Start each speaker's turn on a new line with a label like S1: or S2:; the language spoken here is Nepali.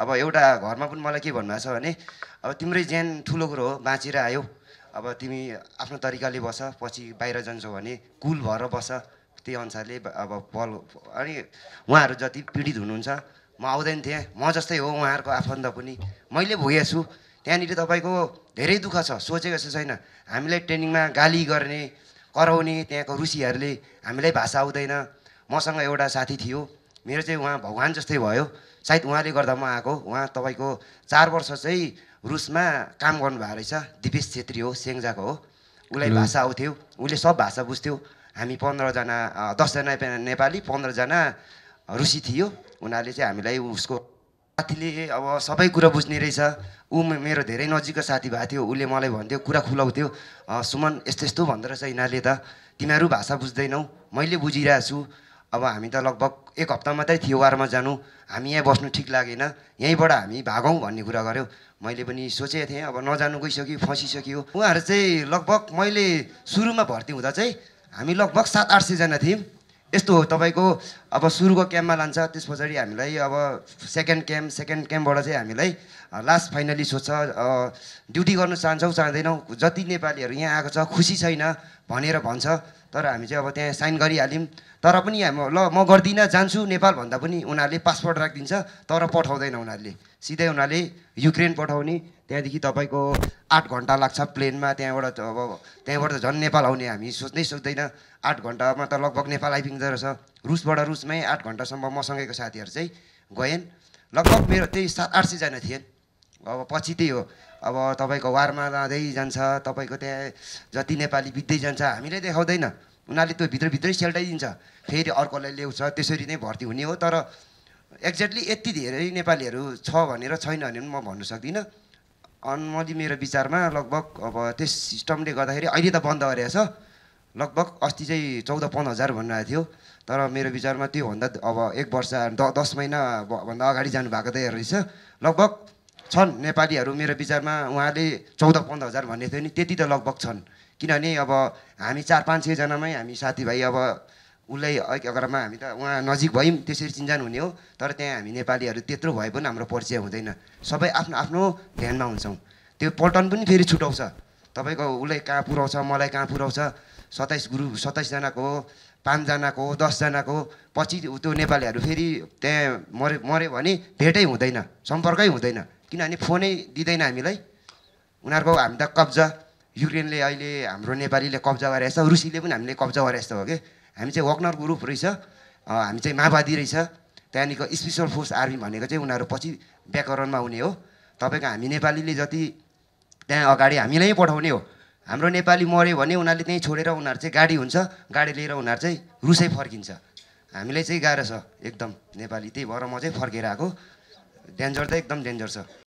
S1: अब एउटा घरमा पनि मलाई के भन्नुभएको छ भने अब तिम्रै ज्यान ठुलो कुरो हो बाँचेर आयो अब तिमी आफ्नो तरिकाले बस पछि बाहिर जान्छौ भने कुल भएर बस त्यही अनुसारले अब पल अनि उहाँहरू जति पीडित हुनुहुन्छ म आउँदैन थिएँ म जस्तै हो उहाँहरूको आफन्त पनि मैले भोगेको छु त्यहाँनिर तपाईँको धेरै दुःख छ सोचेको जस्तो छैन हामीलाई ट्रेनिङमा गाली गर्ने कराउने त्यहाँको रुसीहरूले हामीलाई भाषा आउँदैन मसँग एउटा साथी थियो मेरो चाहिँ उहाँ भगवान् जस्तै भयो सायद उहाँले गर्दा म आएको उहाँ तपाईँको चार वर्ष चाहिँ रुसमा काम गर्नुभएको रहेछ दिपेश छेत्री हो सेङ्जाको हो उसलाई भाषा आउँथ्यो उसले सब भाषा बुझ्थ्यो हामी पन्ध्रजना दसजना नेपाली पन्ध्रजना रुसी थियो उनीहरूले चाहिँ हामीलाई उसको साथीले अब सबै कुरा बुझ्ने रहेछ ऊ मेरो धेरै नजिकको साथी भएको थियो उसले मलाई भन्थ्यो कुरा खुलाउँथ्यो सुमन यस्तो यस्तो भन्दो रहेछ यिनीहरूले त तिमीहरू भाषा बुझ्दैनौ मैले बुझिरहेको छु अब हामी त लगभग एक हप्ता मात्रै थियो वारमा जानु हामी यहीँ बस्नु ठिक लागेन यहीँबाट हामी भागौँ भन्ने कुरा गऱ्यौँ मैले पनि सोचेको थिएँ अब नजानु गइसक्यो फँसिसक्यो उहाँहरू चाहिँ लगभग मैले सुरुमा भर्ती हुँदा चाहिँ हामी लगभग सात आठ सयजना थियौँ यस्तो हो तपाईँको अब सुरुको क्याम्पमा लान्छ त्यस पछाडि हामीलाई अब सेकेन्ड क्याम्प सेकेन्ड क्याम्पबाट चाहिँ हामीलाई लास्ट फाइनली सोध्छ ड्युटी गर्नु चाहन्छौँ चाहँदैनौँ जति नेपालीहरू यहाँ आएको छ खुसी छैन भनेर भन्छ तर हामी चाहिँ अब त्यहाँ साइन गरिहाल्यौँ तर पनि हामी ल म गर्दिनँ जान्छु नेपाल भन्दा पनि उनीहरूले पासपोर्ट राखिदिन्छ तर पठाउँदैन उनीहरूले सिधै उनीहरूले युक्रेन पठाउने त्यहाँदेखि तपाईँको आठ घन्टा लाग्छ प्लेनमा त्यहाँबाट अब त्यहाँबाट झन् नेपाल आउने हामी सोच्नै सोच्दैन आठ घन्टामा त लगभग नेपाल आइपुग्दो रहेछ रुसबाट रुस दसमै आठ घन्टासम्म मसँगैको साथीहरू चाहिँ गएन लगभग मेरो त्यही सात आठ सयजना थिए अब पछि त्यही हो अब तपाईँको वारमा लाँदै जान्छ तपाईँको त्यहाँ जति नेपाली बित्दै जान्छ हामीले देखाउँदैन उनीहरूले त्यो भित्रभित्रै सेल्टाइदिन्छ फेरि अर्कोलाई ल्याउँछ त्यसरी नै भर्ती हुने हो तर एक्ज्याक्टली यति धेरै नेपालीहरू छ भनेर छैन भने पनि म भन्नु सक्दिनँ अनि मैले मेरो विचारमा लगभग अब त्यस सिस्टमले गर्दाखेरि अहिले त बन्द गरेछ लगभग अस्ति चाहिँ चौध पन्ध्र हजार भन्नुभएको थियो तर मेरो विचारमा त्योभन्दा अब एक वर्ष द दस भन्दा अगाडि जानुभएको त रहेछ लगभग छन् नेपालीहरू मेरो विचारमा उहाँले चौध पन्ध्र हजार भन्ने थियो नि त्यति त लगभग छन् किनभने अब हामी चार पाँच छजनामै हामी साथीभाइ अब उसलाई अगरमा हामी त उहाँ नजिक भयौँ त्यसरी चिन्जान हुने हो तर त्यहाँ हामी नेपालीहरू त्यत्रो भए पनि हाम्रो परिचय हुँदैन सबै आफ्नो आफ्नो ध्यानमा हुन्छौँ त्यो पल्टन पनि फेरि छुटाउँछ तपाईँको उसले कहाँ पुऱ्याउँछ मलाई कहाँ पुऱ्याउँछ सत्ताइस गुरु सत्ताइसजनाको हो पाँचजनाको हो दसजनाको हो पछि त्यो नेपालीहरू फेरि त्यहाँ मऱ्यो मऱ्यो भने भेटै हुँदैन सम्पर्कै हुँदैन किनभने फोनै दिँदैन हामीलाई उनीहरूको हामी त कब्जा युक्रेनले अहिले हाम्रो नेपालीले कब्जा गरेछ रुसीले पनि हामीले कब्जा गरे जस्तो हो कि हामी चाहिँ वक्नर ग्रुप रहेछ हामी चाहिँ माओवादी रहेछ त्यहाँदेखिको स्पेसल फोर्स आर्मी भनेको चाहिँ उनीहरू पछि व्याकरणमा हुने हो तपाईँको हामी नेपालीले जति त्यहाँ अगाडि हामीलाई पठाउने हो हाम्रो नेपाली मऱ्यो भने उनीहरूले त्यहीँ छोडेर उनीहरू चाहिँ गाडी हुन्छ गाडी लिएर उनीहरू चाहिँ रुसै फर्किन्छ हामीलाई चाहिँ गाह्रो छ एकदम नेपाली त्यही भएर म चाहिँ फर्केर आएको डेन्जर त एकदम डेन्जर छ